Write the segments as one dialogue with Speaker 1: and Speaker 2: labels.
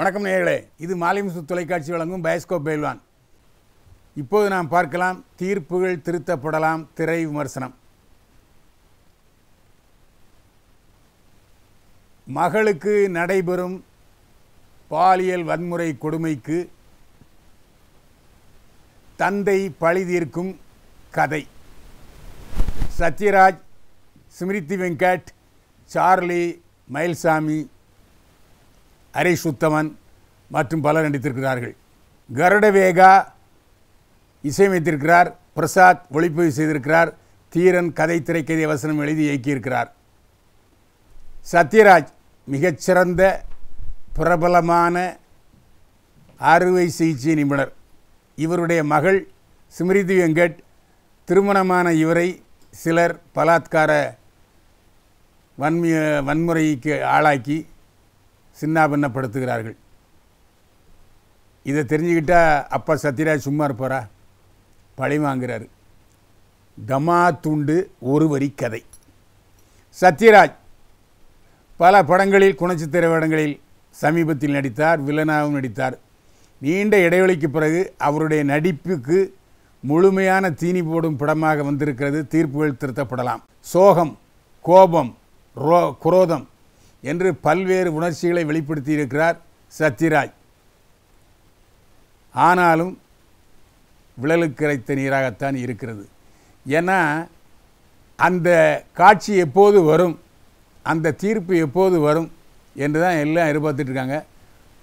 Speaker 1: வணக்கம் நேயர்களே இது மாலிமுசு தொலைக்காட்சி வழங்கும் பயஸ்கோப் பெயில்வான் இப்போது நாம் பார்க்கலாம் தீர்ப்புகள் திருத்தப்படலாம் திரை விமர்சனம் மகளுக்கு நடைபெறும் பாலியல் வன்முறை கொடுமைக்கு தந்தை பழி தீர்க்கும் கதை சத்யராஜ் ஸ்மிருதி வெங்கட் சார்லி மயில்சாமி ஹரி சுத்தமன் மற்றும் பலர் நடித்திருக்கிறார்கள் கருடவேகா இசையமைத்திருக்கிறார் பிரசாத் ஒளிப்பதிவு செய்திருக்கிறார் தீரன் கதை திரைக்கதை வசனம் எழுதி இயக்கியிருக்கிறார் சத்யராஜ் மிகச்சிறந்த பிரபலமான அறுவை சிகிச்சை நிபுணர் இவருடைய மகள் ஸ்மிருதி வெங்கட் திருமணமான இவரை சிலர் பலாத்கார வன்மிய வன்முறைக்கு ஆளாக்கி சின்னாபின்னப்படுத்துகிறார்கள் இதை தெரிஞ்சுக்கிட்டால் அப்பா சத்யராஜ் சும்மா இருப்பாரா பழி வாங்குகிறார் தமா துண்டு ஒரு வரி கதை சத்யராஜ் பல படங்களில் குணச்சித்திர திரைப்படங்களில் சமீபத்தில் நடித்தார் வில்லனாகவும் நடித்தார் நீண்ட இடைவெளிக்கு பிறகு அவருடைய நடிப்புக்கு முழுமையான தீனி போடும் படமாக வந்திருக்கிறது தீர்ப்புகள் திருத்தப்படலாம் சோகம் கோபம் ரோ குரோதம் என்று பல்வேறு உணர்ச்சிகளை வெளிப்படுத்தியிருக்கிறார் சத்யராஜ் ஆனாலும் விழலுக்கு இறைத்த நீராகத்தான் இருக்கிறது ஏன்னா அந்த காட்சி எப்போது வரும் அந்த தீர்ப்பு எப்போது வரும் என்று தான் எல்லாம் எதிர்பார்த்துட்ருக்காங்க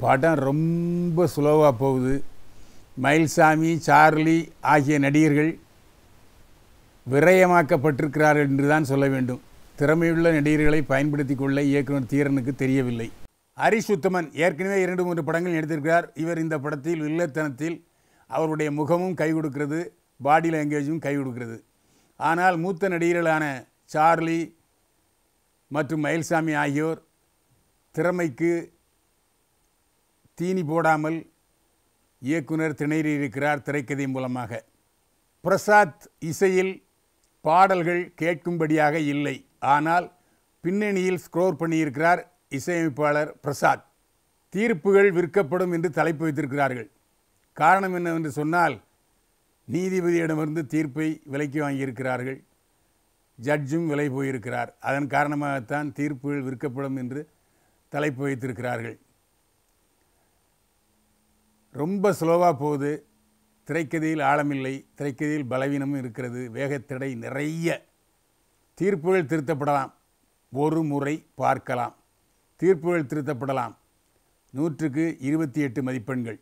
Speaker 1: படம் ரொம்ப ஸ்லோவாக போகுது மயில்சாமி சார்லி ஆகிய நடிகர்கள் விரயமாக்கப்பட்டிருக்கிறார்கள் என்று தான் சொல்ல வேண்டும் திறமையுள்ள நடிகர்களை பயன்படுத்தி கொள்ள இயக்குனர் தீரனுக்கு தெரியவில்லை ஹரிஷ் உத்தமன் ஏற்கனவே இரண்டு மூன்று படங்கள் எடுத்திருக்கிறார் இவர் இந்த படத்தில் வில்லத்தனத்தில் அவருடைய முகமும் கை கொடுக்கிறது பாடி லாங்குவேஜும் கை கொடுக்கிறது ஆனால் மூத்த நடிகர்களான சார்லி மற்றும் மயில்சாமி ஆகியோர் திறமைக்கு தீனி போடாமல் இயக்குனர் திணறியிருக்கிறார் திரைக்கதை மூலமாக பிரசாத் இசையில் பாடல்கள் கேட்கும்படியாக இல்லை ஆனால் பின்னணியில் ஸ்க்ரோர் பண்ணியிருக்கிறார் இசையமைப்பாளர் பிரசாத் தீர்ப்புகள் விற்கப்படும் என்று தலைப்பு வைத்திருக்கிறார்கள் காரணம் என்னவென்று சொன்னால் நீதிபதியிடமிருந்து தீர்ப்பை விலைக்கு வாங்கியிருக்கிறார்கள் ஜட்ஜும் விலை போயிருக்கிறார் அதன் காரணமாகத்தான் தீர்ப்புகள் விற்கப்படும் என்று தலைப்பு வைத்திருக்கிறார்கள் ரொம்ப ஸ்லோவாக போகுது திரைக்கதையில் ஆழமில்லை திரைக்கதையில் பலவீனமும் இருக்கிறது வேகத்தடை நிறைய தீர்ப்புகள் திருத்தப்படலாம் ஒரு முறை பார்க்கலாம் தீர்ப்புகள் திருத்தப்படலாம் நூற்றுக்கு இருபத்தி எட்டு மதிப்பெண்கள்